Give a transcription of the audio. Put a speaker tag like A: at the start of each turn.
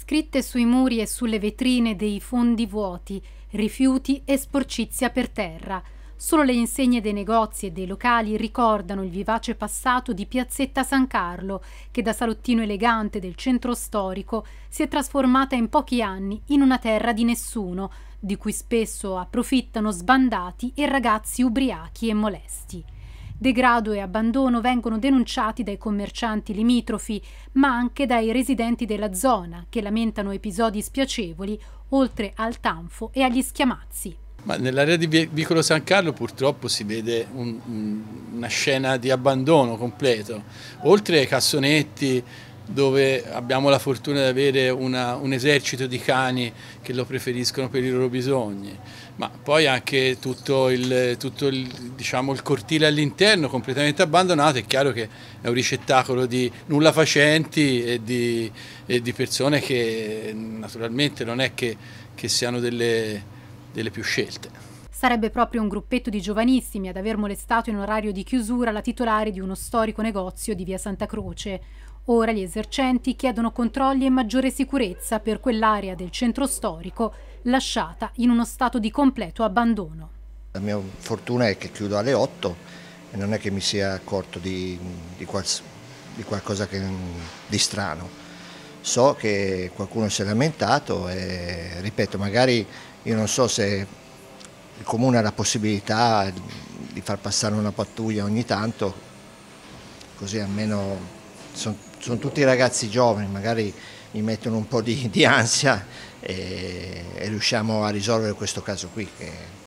A: scritte sui muri e sulle vetrine dei fondi vuoti, rifiuti e sporcizia per terra. Solo le insegne dei negozi e dei locali ricordano il vivace passato di Piazzetta San Carlo, che da salottino elegante del centro storico si è trasformata in pochi anni in una terra di nessuno, di cui spesso approfittano sbandati e ragazzi ubriachi e molesti. Degrado e abbandono vengono denunciati dai commercianti limitrofi, ma anche dai residenti della zona, che lamentano episodi spiacevoli, oltre al tanfo e agli schiamazzi.
B: nell'area di Vicolo San Carlo purtroppo si vede un, una scena di abbandono completo, oltre ai cassonetti, dove abbiamo la fortuna di avere una, un esercito di cani che lo preferiscono per i loro bisogni, ma poi anche tutto il, tutto il, diciamo, il cortile all'interno completamente abbandonato, è chiaro che è un ricettacolo di nulla facenti e di, e di persone che naturalmente non è che, che siano delle, delle più scelte.
A: Sarebbe proprio un gruppetto di giovanissimi ad aver molestato in orario di chiusura la titolare di uno storico negozio di via Santa Croce. Ora gli esercenti chiedono controlli e maggiore sicurezza per quell'area del centro storico lasciata in uno stato di completo abbandono.
C: La mia fortuna è che chiudo alle 8 e non è che mi sia accorto di, di, quals, di qualcosa che, di strano. So che qualcuno si è lamentato e ripeto, magari io non so se il comune ha la possibilità di far passare una pattuglia ogni tanto, così almeno sono, sono tutti ragazzi giovani, magari mi mettono un po' di, di ansia e, e riusciamo a risolvere questo caso qui. Che...